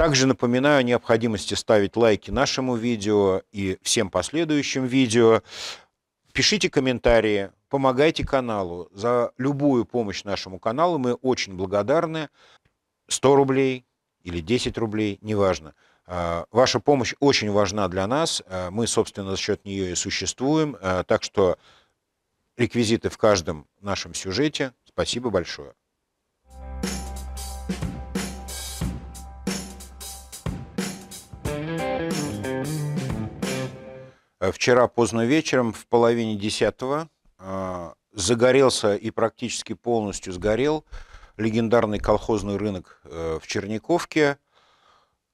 Также напоминаю о необходимости ставить лайки нашему видео и всем последующим видео. Пишите комментарии, помогайте каналу. За любую помощь нашему каналу мы очень благодарны. 100 рублей или 10 рублей, неважно. А, ваша помощь очень важна для нас. А, мы, собственно, за счет нее и существуем. А, так что реквизиты в каждом нашем сюжете. Спасибо большое. Э, вчера поздно вечером в половине десятого э, загорелся и практически полностью сгорел легендарный колхозный рынок э, в Черниковке.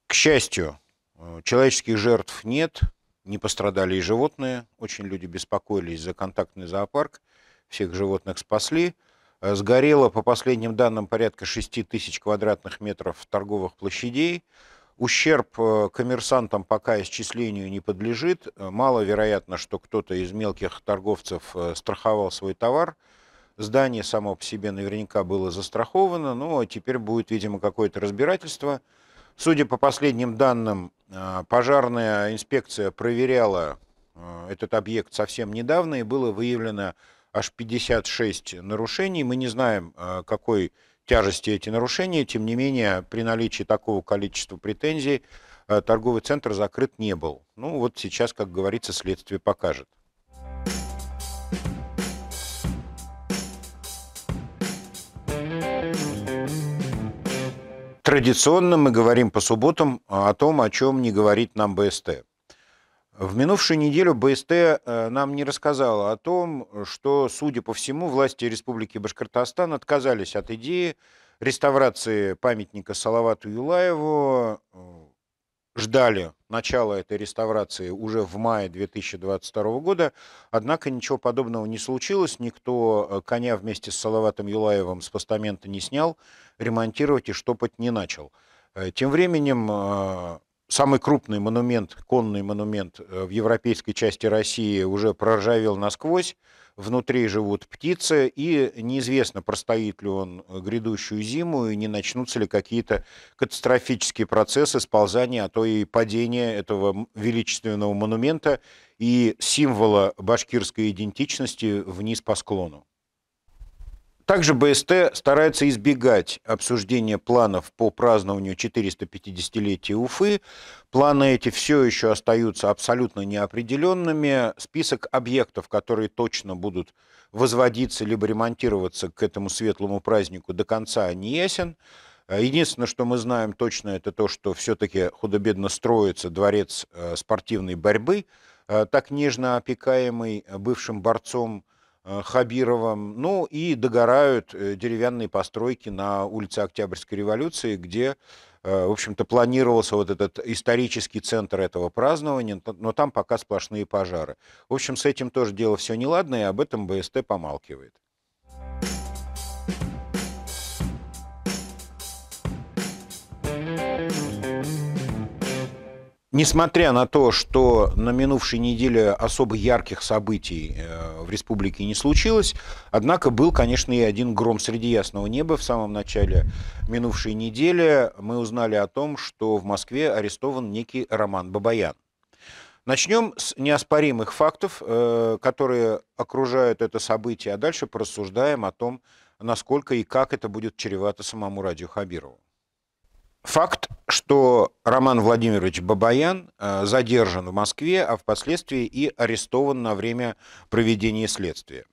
К счастью, человеческих жертв нет, не пострадали и животные. Очень люди беспокоились за контактный зоопарк, всех животных спасли. Сгорело, по последним данным, порядка 6 тысяч квадратных метров торговых площадей. Ущерб э, коммерсантам пока исчислению не подлежит. Маловероятно, что кто-то из мелких торговцев э, страховал свой товар. Здание само по себе наверняка было застраховано, но ну, а теперь будет, видимо, какое-то разбирательство. Судя по последним данным, э, пожарная инспекция проверяла этот объект совсем недавно, и было выявлено аж 56 нарушений. Мы не знаем, какой тяжести эти нарушения. Тем не менее, при наличии такого количества претензий э, торговый центр закрыт не был. Ну вот сейчас, как говорится, следствие покажет. Традиционно мы говорим по субботам о том, о чем не говорит нам БСТ. В минувшую неделю БСТ э, нам не рассказала о том, что, судя по всему, власти Республики Башкортостан отказались от идеи реставрации памятника Салавату Юлаеву. Э, ждали начала этой реставрации уже в мае 2022 года, однако ничего подобного не случилось, никто э, коня вместе с Салаватом Юлаевым с постамента не снял, ремонтировать и штопать не начал. Тем временем самый крупный монумент, конный монумент э, в европейской части России уже проржавел насквозь. Внутри живут птицы, и неизвестно, простоит ли он э, грядущую зиму, и не начнутся ли какие-то катастрофические процессы сползания, а то и падения этого величественного монумента и символа башкирской идентичности вниз по склону. Также БСТ старается избегать обсуждения планов по празднованию 450-летия Уфы. Планы эти все еще остаются абсолютно неопределенными. Список объектов, которые точно будут возводиться либо ремонтироваться к этому светлому празднику до конца, не ясен. Э, единственное, что мы знаем точно, это то, что все-таки худо-бедно строится дворец э, спортивной борьбы, э, так нежно опекаемый бывшим борцом Э, Хабировом, Ну и догорают э, деревянные постройки на улице Октябрьской революции, где, э, в общем-то, планировался вот этот исторический центр этого празднования, но там пока сплошные пожары. В общем, с этим тоже дело все неладное, и об этом БСТ помалкивает. Несмотря на то, что на минувшей неделе особо ярких событий э, в республике не случилось, однако был, конечно, и один гром среди ясного неба в самом начале минувшей недели. Мы узнали о том, что в Москве арестован некий Роман Бабаян. Начнем с неоспоримых фактов, э, которые окружают это событие, а дальше порассуждаем о том, насколько и как это будет чревато самому Радио Хабирову. Факт, что Роман Владимирович Бабаян э, задержан в Москве, а впоследствии и арестован на время проведения следствия.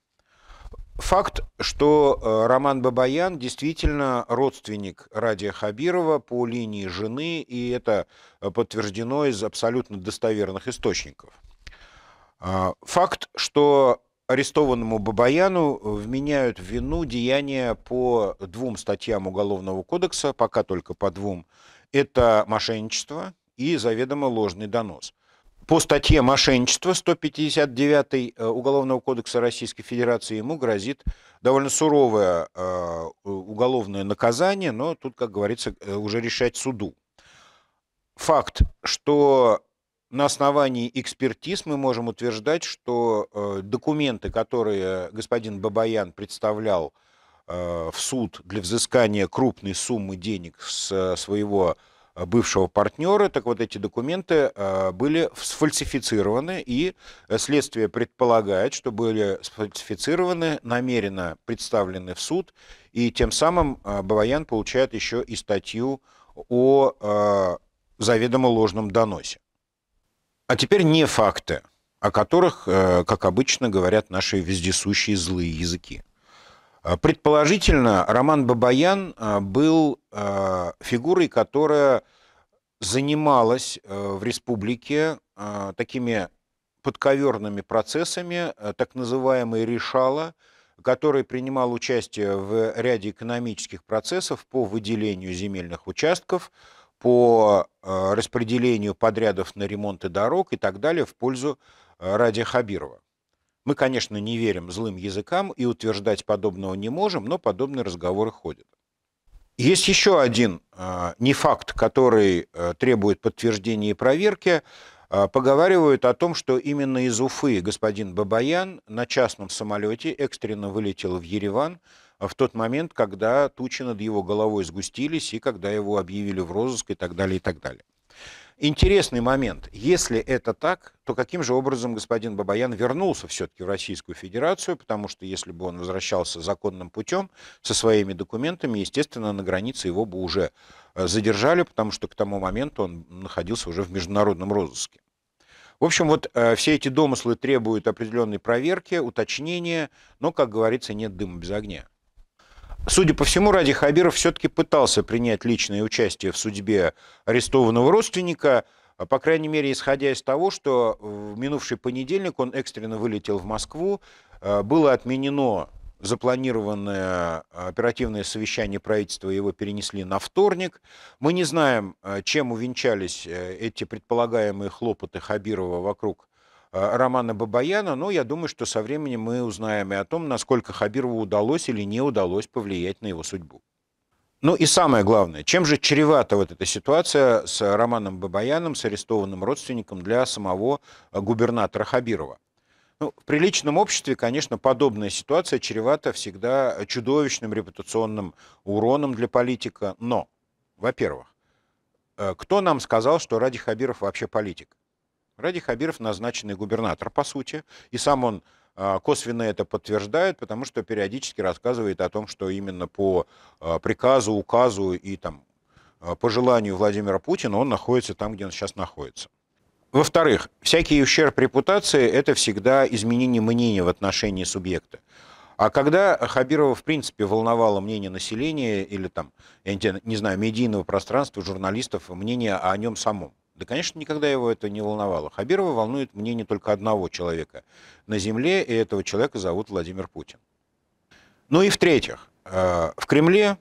Факт, что э, Роман Бабаян действительно родственник Радия Хабирова по линии жены, и это э, подтверждено из абсолютно достоверных источников. Факт, что арестованному Бабаяну э, вменяют вину деяния по двум статьям Уголовного кодекса, пока только по двум. Это мошенничество и заведомо ложный донос. По статье «Мошенничество» 159 э, Уголовного кодекса Российской Федерации ему грозит довольно суровое э, уголовное наказание, но тут, как говорится, уже решать суду. Факт, что на основании экспертиз мы можем утверждать, что э, документы, которые господин Бабаян представлял э, в суд для взыскания крупной суммы денег с э, своего э, бывшего партнера, так вот эти документы э, были сфальсифицированы, и э, следствие предполагает, что были сфальсифицированы, намеренно представлены в суд, и тем самым э, Бабаян получает еще и статью о э, заведомо ложном доносе. А теперь не факты, о которых, э, как обычно, говорят наши вездесущие злые языки. Э, предположительно, Роман Бабаян э, был фигурой, которая занималась в республике такими подковерными процессами, так называемые решала, который принимал участие в ряде экономических процессов по выделению земельных участков, по э, распределению подрядов на ремонты дорог и так далее в пользу э, Ради Хабирова. Мы, конечно, не верим злым языкам и утверждать подобного не можем, но подобные разговоры ходят. Есть еще один э, не факт, который требует подтверждения и проверки. поговаривают о том, что именно из Уфы господин Бабаян на частном самолете экстренно вылетел в Ереван, в тот момент, когда тучи над его головой сгустились и когда его объявили в розыск и так далее, и так далее. Интересный момент. Если это так, то каким же образом господин Бабаян вернулся все-таки в Российскую Федерацию, потому что если бы он возвращался законным путем со своими документами, естественно, на границе его бы уже э, задержали, потому что к тому моменту он находился уже в международном розыске. В общем, вот э, все эти домыслы требуют определенной проверки, уточнения, но, как говорится, нет дыма без огня. Судя по всему, Ради Хабиров все-таки пытался принять личное участие в судьбе арестованного родственника, а, по крайней мере, исходя из того, что в минувший понедельник он экстренно вылетел в Москву, а, было отменено запланированное а, оперативное совещание правительства, его перенесли на вторник. Мы не знаем, чем увенчались э, эти предполагаемые хлопоты Хабирова вокруг Э, романа Бабаяна, но я думаю, что со временем мы узнаем и о том, насколько Хабирову удалось или не удалось повлиять на его судьбу. Ну и самое главное, чем же чревата вот эта ситуация с Романом Бабаяном, с арестованным родственником для самого э, губернатора Хабирова? Ну, в приличном обществе, конечно, подобная ситуация чревата всегда э, чудовищным репутационным уроном для политика. Но, во-первых, кто нам сказал, что Ради Хабиров вообще политик? Ради Хабиров назначенный губернатор, по сути, и сам он а, косвенно это подтверждает, потому что периодически рассказывает о том, что именно по а, приказу, указу и там, а, по желанию Владимира Путина он находится там, где он сейчас находится. Во-вторых, всякий ущерб репутации – это всегда изменение мнения в отношении субъекта. А когда Хабирова, в принципе, волновало мнение населения или, там, я не знаю, медийного пространства, журналистов, мнение о нем самом, да, конечно, никогда его это не волновало. Хабирова волнует мнение только одного человека на Земле, и этого человека зовут Владимир Путин. Ну и в-третьих, э, в Кремле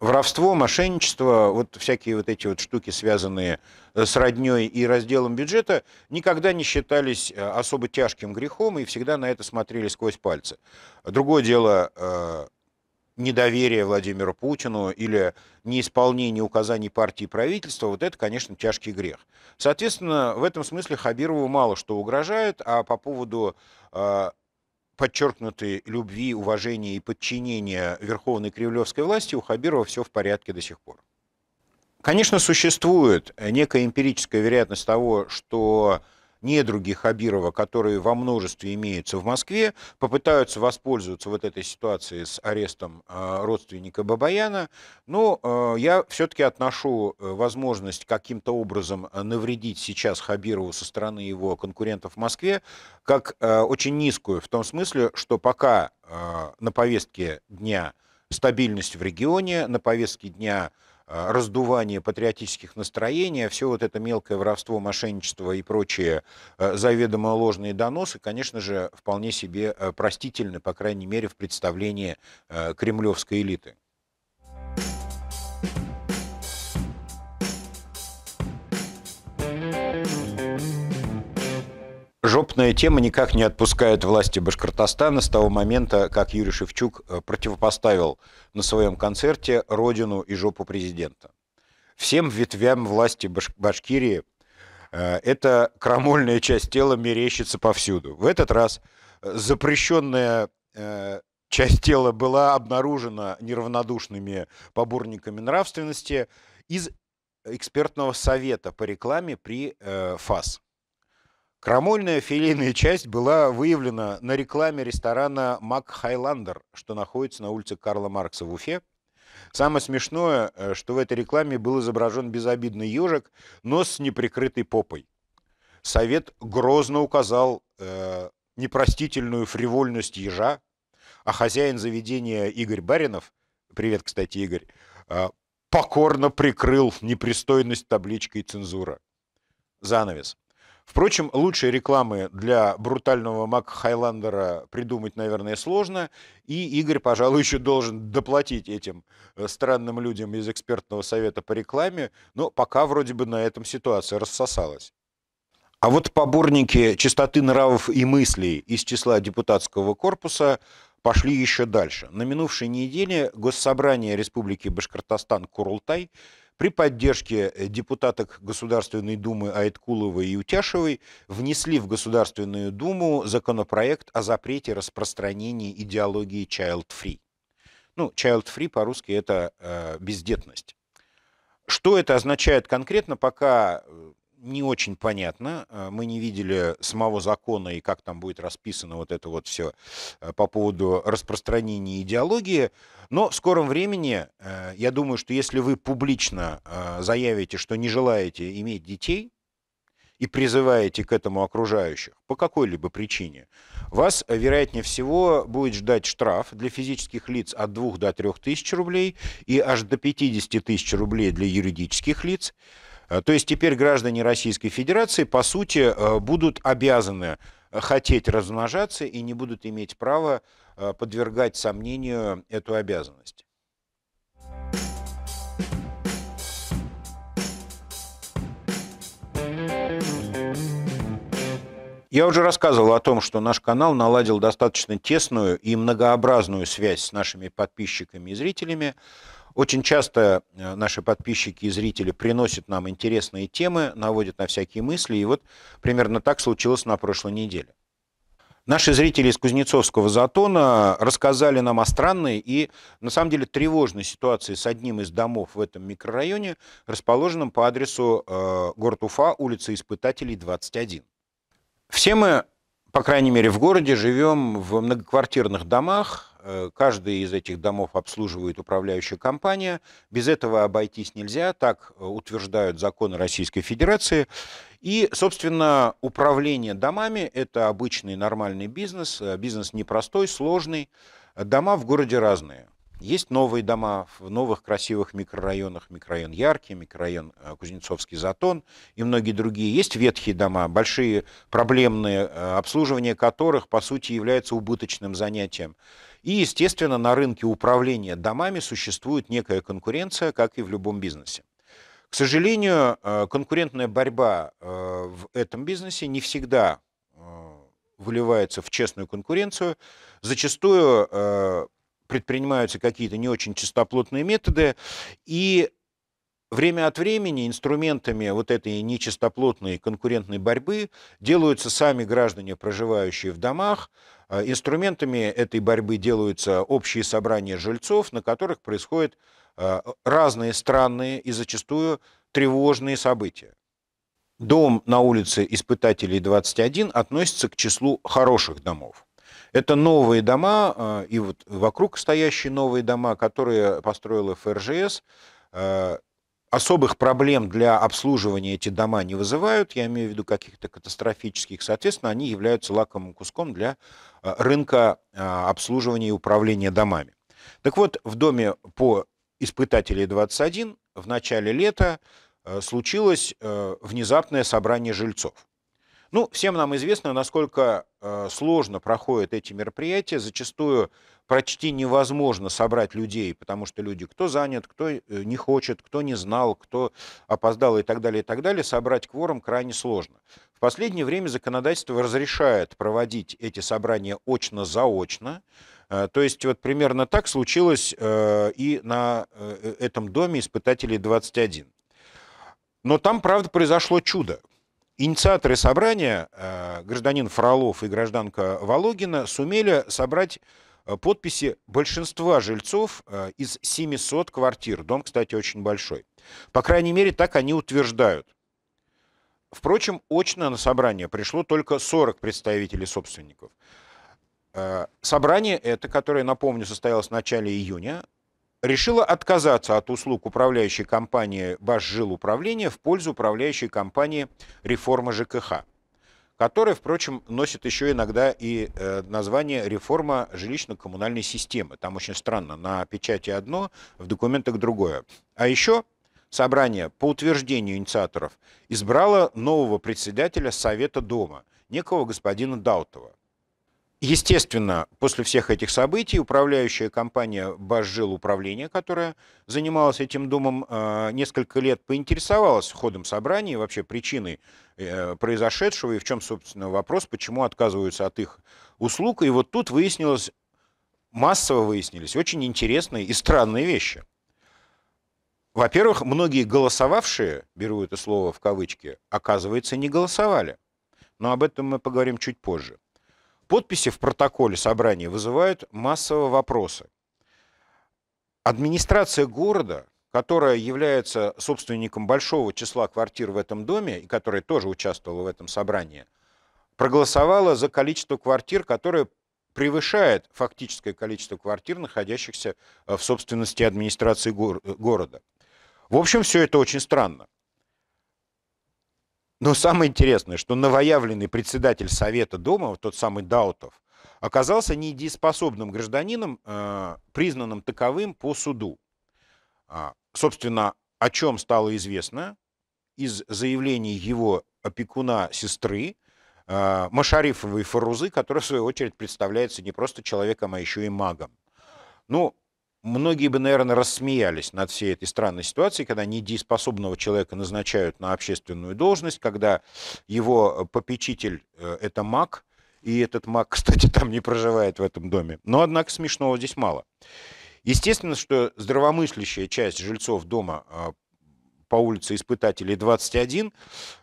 воровство, мошенничество, вот всякие вот эти вот штуки, связанные э, с родней и разделом бюджета, никогда не считались э, особо тяжким грехом и всегда на это смотрели сквозь пальцы. Другое дело, недоверие Владимиру Путину или неисполнение указаний партии и правительства, вот это, конечно, тяжкий грех. Соответственно, в этом смысле Хабирову мало что угрожает, а по поводу э, подчеркнутой любви, уважения и подчинения верховной кремлевской власти у Хабирова все в порядке до сих пор. Конечно, существует некая эмпирическая вероятность того, что недруги Хабирова, которые во множестве имеются в Москве, попытаются воспользоваться вот этой ситуацией с арестом а, родственника Бабаяна. Но ну, а, я все-таки отношу э, возможность каким-то образом э, навредить сейчас Хабирову со стороны его конкурентов в Москве как э, очень низкую, в том смысле, что пока а, на повестке дня стабильность в регионе, на повестке дня а, раздувание патриотических настроений, а все вот это мелкое воровство, мошенничество и прочие а, заведомо ложные доносы, конечно же, вполне себе а, простительны, по крайней мере, в представлении кремлевской элиты. жопная тема никак не отпускает власти Башкортостана с того момента, как Юрий Шевчук э, противопоставил на своем концерте родину и жопу президента. Всем ветвям власти Баш Башкирии э, эта крамольная часть тела мерещится повсюду. В этот раз э, запрещенная часть тела была обнаружена неравнодушными поборниками нравственности из экспертного совета по рекламе при ФАС. Крамольная филейная часть была выявлена на рекламе ресторана «Мак Хайландер», что находится на улице Карла Маркса в Уфе. Самое смешное, э, что в этой рекламе был изображен безобидный ежик, но с неприкрытой попой. Совет грозно указал э, непростительную фривольность ежа, а хозяин заведения Игорь Баринов, привет, кстати, Игорь, э, покорно прикрыл непристойность табличкой «Цензура». Занавес. Впрочем, лучшей рекламы для брутального Мак Хайландера придумать, наверное, сложно. И Игорь, пожалуй, еще должен доплатить этим э, странным людям из экспертного совета по рекламе. Но пока вроде бы на этом ситуация рассосалась. А вот поборники чистоты нравов и мыслей из числа депутатского корпуса пошли еще дальше. На минувшей неделе Госсобрание Республики Башкортостан Курултай – при поддержке э, депутаток Государственной Думы Айткуловой и Утяшевой внесли в Государственную Думу законопроект о запрете распространения идеологии child free. Ну, child free по-русски это э, бездетность. Что это означает конкретно, пока э, не очень понятно. Э, мы не видели самого закона и как там будет расписано вот это вот все э, по поводу распространения идеологии. Но в скором времени, э, я думаю, что если вы публично заявите, что не желаете иметь детей, и призываете к этому окружающих по какой-либо причине, вас, вероятнее всего, будет ждать штраф для физических лиц от 2 до 3 тысяч рублей и аж до 50 тысяч рублей для юридических лиц. Э, то есть теперь граждане Российской Федерации, по сути, э, будут обязаны э, хотеть размножаться и не будут иметь права подвергать сомнению эту обязанность. Я уже рассказывал о том, что наш канал наладил достаточно тесную и многообразную связь с нашими подписчиками и зрителями. Очень часто э, наши подписчики и зрители приносят нам интересные темы, наводят на всякие мысли, и вот примерно так случилось на прошлой неделе. Наши зрители из Кузнецовского затона рассказали нам о странной и, на самом деле, тревожной ситуации с одним из домов в этом микрорайоне, расположенном по адресу э, город Уфа, улица Испытателей, 21. Все мы, по крайней мере, в городе живем в многоквартирных домах, Э, каждый из этих домов обслуживает управляющая компания. Без этого обойтись нельзя, так э, утверждают законы Российской Федерации. И, собственно, управление домами – это обычный нормальный бизнес, э, бизнес непростой, сложный. Дома в городе разные. Есть новые дома в новых красивых микрорайонах, микрорайон Яркий, микрорайон э, Кузнецовский Затон и многие другие. Есть ветхие дома, большие проблемные, э, обслуживание которых, по сути, является убыточным занятием. И, естественно, на рынке управления домами существует некая конкуренция, как и в любом бизнесе. К сожалению, э, конкурентная борьба в этом бизнесе не всегда выливается в честную конкуренцию. Зачастую предпринимаются какие-то не очень чистоплотные методы, и время от времени инструментами вот этой нечистоплотной конкурентной борьбы делаются сами граждане, проживающие в домах, а инструментами этой борьбы делаются общие собрания жильцов, на которых происходят а, разные странные и зачастую тревожные события. Дом на улице Испытателей 21 относится к числу хороших домов. Это новые дома а, и вот вокруг стоящие новые дома, которые построила ФРЖС. А, особых проблем для обслуживания эти дома не вызывают, я имею в виду каких-то катастрофических, соответственно, они являются лакомым куском для а, рынка обслуживания и управления домами. Так вот, в доме по испытателей 21 в начале лета случилось внезапное собрание жильцов. Ну, всем нам известно, насколько Э, сложно проходят эти мероприятия. Зачастую почти невозможно собрать людей, потому что люди, кто занят, кто э, не хочет, кто не знал, кто опоздал и так далее, и так далее, собрать кворум крайне сложно. В последнее время законодательство разрешает проводить эти собрания очно-заочно. Э, то есть вот примерно так случилось и на этом доме испытателей 21. Но там, правда, произошло чудо, Инициаторы собрания, э, гражданин Фролов и гражданка Вологина, сумели собрать э, подписи большинства жильцов э, из 700 квартир. Дом, кстати, очень большой. По крайней мере, так они утверждают. Впрочем, очно на собрание пришло только 40 представителей собственников. Собрание это, которое, напомню, состоялось в начале июня, решила отказаться от услуг управляющей компании «Башжил в пользу управляющей компании «Реформа ЖКХ», которая, впрочем, носит еще иногда и э, название «Реформа жилищно-коммунальной системы». Там очень странно, на печати одно, в документах другое. А еще собрание по утверждению инициаторов избрало нового председателя Совета Дома, некого господина Даутова – Естественно, после всех этих событий управляющая компания «Башжил управление», которая занималась этим домом э, несколько лет, поинтересовалась ходом собрания, вообще причиной э, произошедшего и в чем, собственно, вопрос, почему отказываются от их услуг. И вот тут выяснилось, массово выяснились очень интересные и странные вещи. Во-первых, многие голосовавшие, беру это слово в кавычки, оказывается, не голосовали. Но об этом мы поговорим чуть позже. Подписи в протоколе собрания вызывают массовые вопросы. Администрация города, которая является собственником большого числа квартир в этом доме и которая тоже участвовала в этом собрании, проголосовала за количество квартир, которое превышает фактическое количество квартир, находящихся э, в собственности администрации э, города. В общем, все это очень странно. Но самое интересное, что новоявленный председатель Совета Дома, тот самый Даутов, оказался недееспособным гражданином, э, признанным таковым по суду. А, собственно, о чем стало известно из заявлений его опекуна сестры, э, Машарифовой Фарузы, которая, в свою очередь, представляется не просто человеком, а еще и магом. Ну, многие бы, наверное, рассмеялись над всей этой странной ситуацией, когда недееспособного человека назначают на общественную должность, когда его э, попечитель э, – это маг, и этот маг, кстати, там не проживает в этом доме. Но, однако, смешного здесь мало. Естественно, что здравомыслящая часть жильцов дома э, по улице испытателей 21,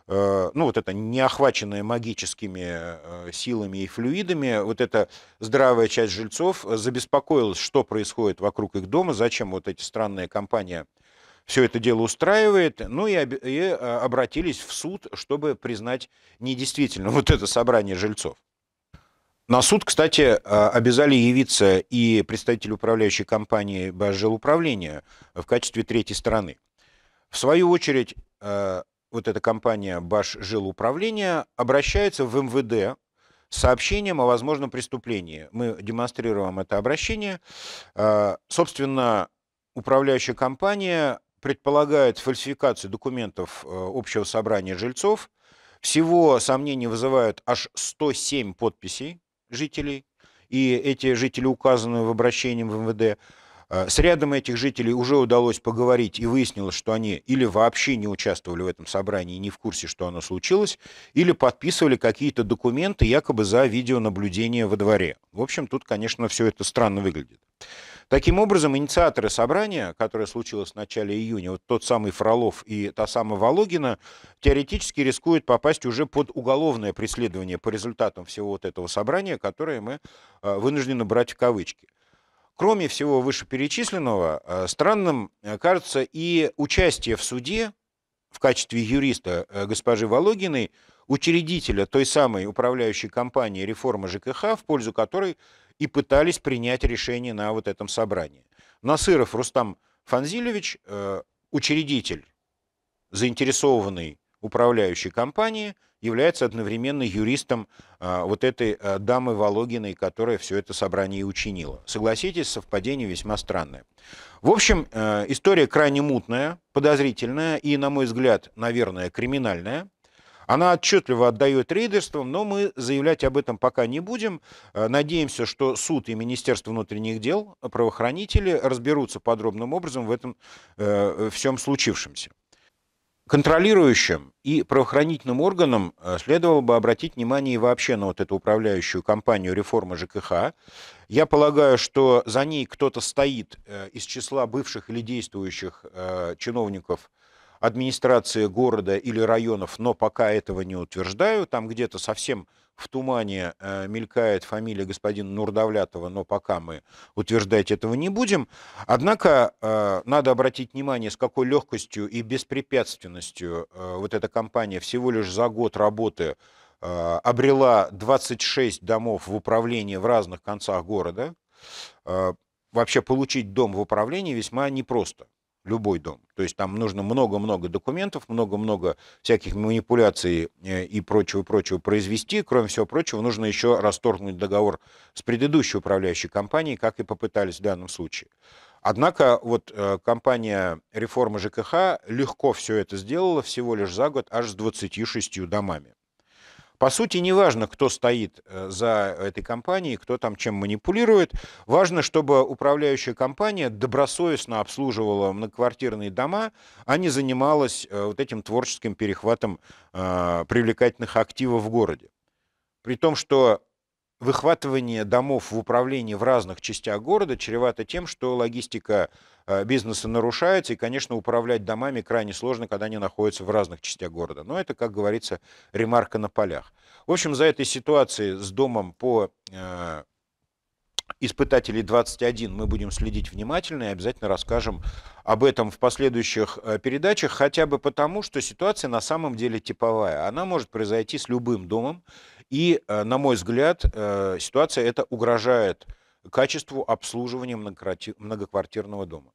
э, ну вот это неохваченное магическими э, силами и флюидами, вот эта здравая часть жильцов забеспокоилась, что происходит вокруг их дома, зачем вот эти странные компания все это дело устраивает, ну и, об, и э, обратились в суд, чтобы признать недействительно вот это собрание жильцов. На суд, кстати, обязали явиться и представитель управляющей компании «Бажил управления» в качестве третьей стороны. В свою очередь, э, вот эта компания Баш жил обращается в МВД с сообщением о возможном преступлении. Мы демонстрируем это обращение. Э, собственно, управляющая компания предполагает фальсификацию документов э, общего собрания жильцов. Всего сомнений вызывают аж 107 подписей жителей, и эти жители указаны в обращении в МВД. Э, с рядом этих жителей уже удалось поговорить и выяснилось, что они или вообще не участвовали в этом собрании, не в курсе, что оно случилось, или подписывали какие-то документы якобы за видеонаблюдение во дворе. В общем, тут, конечно, все это странно выглядит. Таким образом, инициаторы собрания, которое случилось в начале июня, вот тот самый Фролов и та самая Вологина, теоретически рискуют попасть уже под уголовное преследование по результатам всего вот этого собрания, которое мы э, вынуждены брать в кавычки. Кроме всего вышеперечисленного, э, странным э, кажется и участие в суде в качестве юриста э, госпожи Вологиной, учредителя той самой управляющей компании «Реформа ЖКХ», в пользу которой и пытались принять решение на вот этом собрании. Насыров Рустам Фанзилевич, учредитель, заинтересованный управляющей компании – является одновременно юристом а, вот этой а, дамы Вологиной, которая все это собрание и учинила. Согласитесь, совпадение весьма странное. В общем, э, история крайне мутная, подозрительная и, на мой взгляд, наверное, криминальная. Она отчетливо отдает рейдерством, но мы заявлять об этом пока не будем. Э, надеемся, что суд и Министерство внутренних дел, правоохранители разберутся подробным образом в этом э, всем случившемся контролирующим и правоохранительным органам э, следовало бы обратить внимание и вообще на вот эту управляющую компанию реформы ЖКХ. Я полагаю, что за ней кто-то стоит э, из числа бывших или действующих э, чиновников администрация города или районов, но пока этого не утверждаю. Там где-то совсем в тумане э, мелькает фамилия господина Нурдавлятова, но пока мы утверждать этого не будем. Однако э, надо обратить внимание, с какой легкостью и беспрепятственностью э, вот эта компания всего лишь за год работы э, обрела 26 домов в управлении в разных концах города. Э, вообще получить дом в управлении весьма непросто любой дом. То есть там нужно много-много документов, много-много всяких манипуляций э, и прочего-прочего произвести. Кроме всего прочего, нужно еще расторгнуть договор с предыдущей управляющей компанией, как и попытались в данном случае. Однако вот э, компания «Реформа ЖКХ» легко все это сделала всего лишь за год аж с 26 домами. По сути, не важно, кто стоит э, за этой компанией, кто там чем манипулирует. Важно, чтобы управляющая компания добросовестно обслуживала многоквартирные дома, а не занималась э, вот этим творческим перехватом э, привлекательных активов в городе. При том, что выхватывание домов в управлении в разных частях города чревато тем, что логистика Э, бизнеса нарушается, и, конечно, управлять домами крайне сложно, когда они находятся в разных частях города. Но это, как говорится, ремарка на полях. В общем, за этой ситуацией с домом по э, испытателей 21 мы будем следить внимательно и обязательно расскажем об этом в последующих э, передачах, хотя бы потому, что ситуация на самом деле типовая. Она может произойти с любым домом, и, э, на мой взгляд, ситуация эта угрожает качеству обслуживания многоквартирного дома.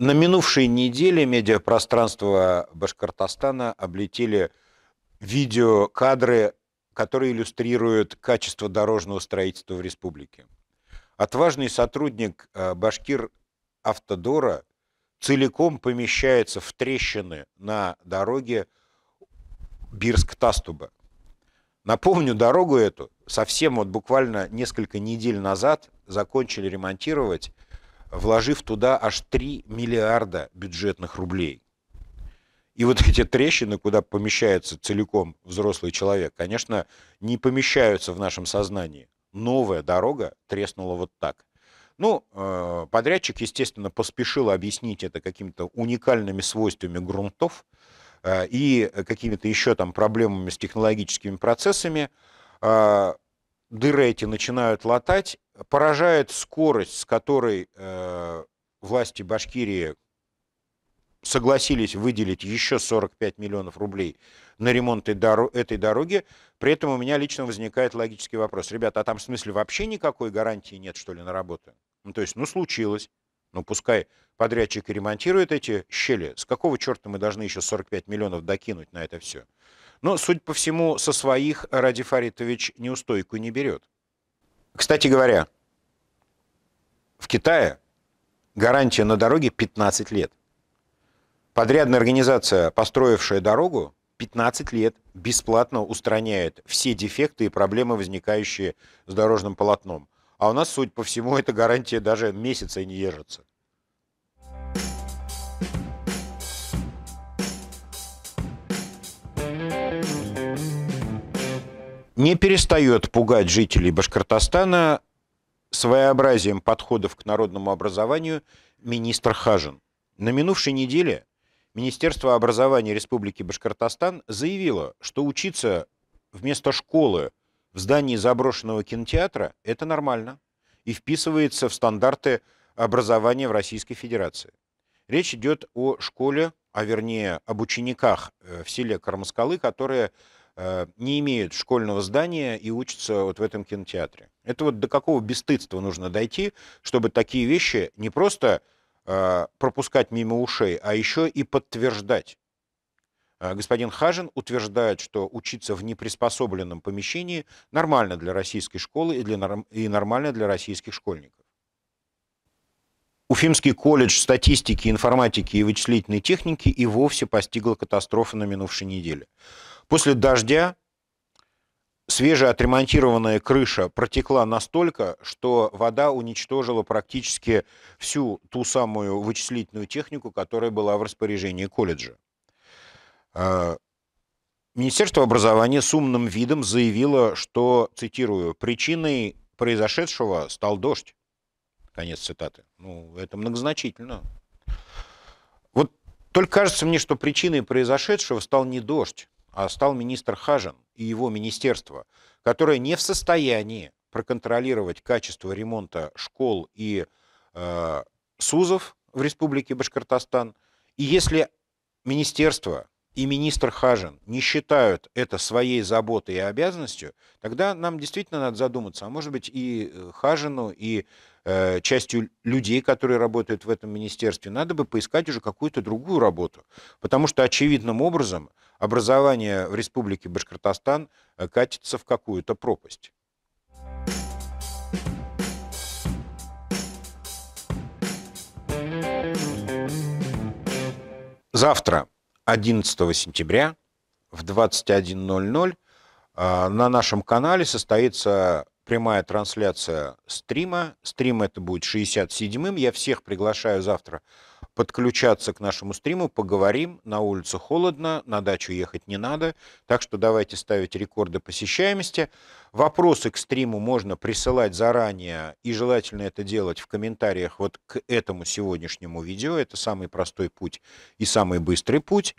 На минувшей неделе медиапространство Башкортостана облетели видеокадры, которые иллюстрируют качество дорожного строительства в республике. Отважный сотрудник э, Башкир Автодора целиком помещается в трещины на дороге Бирск-Тастуба. Напомню, дорогу эту совсем вот буквально несколько недель назад закончили ремонтировать, вложив туда аж 3 миллиарда бюджетных рублей. И вот эти трещины, куда помещается целиком взрослый человек, конечно, не помещаются в нашем сознании. Новая дорога треснула вот так. Ну, э, подрядчик, естественно, поспешил объяснить это какими-то уникальными свойствами грунтов э, и какими-то еще там проблемами с технологическими процессами. Э, дыры эти начинают латать. Поражает скорость, с которой власти Башкирии согласились выделить еще 45 миллионов рублей на ремонт этой дороги. При этом у меня лично возникает логический вопрос. Ребята, а там в смысле вообще никакой гарантии нет, что ли, на работу? Ну, то есть, ну, случилось. Ну, пускай подрядчик и ремонтирует эти щели. С какого черта мы должны еще 45 миллионов докинуть на это все? Но, судя по всему, со своих Ради Фаритович неустойку не берет. Кстати говоря, в Китае гарантия на дороге 15 лет. Подрядная организация, построившая дорогу, 15 лет бесплатно устраняет все дефекты и проблемы, возникающие с дорожным полотном. А у нас, судя по всему, эта гарантия даже месяца не ежится. Не перестает пугать жителей Башкортостана своеобразием подходов к народному образованию министр Хажин. На минувшей неделе Министерство образования Республики Башкортостан заявило, что учиться вместо школы в здании заброшенного кинотеатра, это нормально и вписывается в стандарты образования в Российской Федерации. Речь идет о школе, а вернее об учениках э, в селе Кармаскалы, которые э, не имеют школьного здания и учатся вот в этом кинотеатре. Это вот до какого бесстыдства нужно дойти, чтобы такие вещи не просто э, пропускать мимо ушей, а еще и подтверждать. А, господин Хажин утверждает, что учиться в неприспособленном помещении нормально для российской школы и, для, и нормально для российских школьников. Уфимский колледж статистики, информатики и вычислительной техники и вовсе постигла катастрофа на минувшей неделе. После дождя свежеотремонтированная крыша протекла настолько, что вода уничтожила практически всю ту самую вычислительную технику, которая была в распоряжении колледжа. А, министерство образования с умным видом заявило, что, цитирую, причиной произошедшего стал дождь. Конец цитаты. Ну, это многозначительно. Вот только кажется мне, что причиной произошедшего стал не дождь, а стал министр Хажин и его министерство, которое не в состоянии проконтролировать качество ремонта школ и э, СУЗов в Республике Башкортостан. И если министерство и министр Хажин не считают это своей заботой и обязанностью, тогда нам действительно надо задуматься, а может быть и э, Хажину, и э, частью людей, которые работают в этом министерстве, надо бы поискать уже какую-то другую работу. Потому что очевидным образом образование в Республике Башкортостан э, катится в какую-то пропасть. Завтра 11 сентября в 21.00 а, на нашем канале состоится прямая трансляция стрима. Стрим это будет 67-м. Я всех приглашаю завтра подключаться к нашему стриму, поговорим. На улице холодно, на дачу ехать не надо. Так что давайте ставить рекорды посещаемости. Вопросы к стриму можно присылать заранее, и желательно это делать в комментариях вот к этому сегодняшнему видео. Это самый простой путь и самый быстрый путь.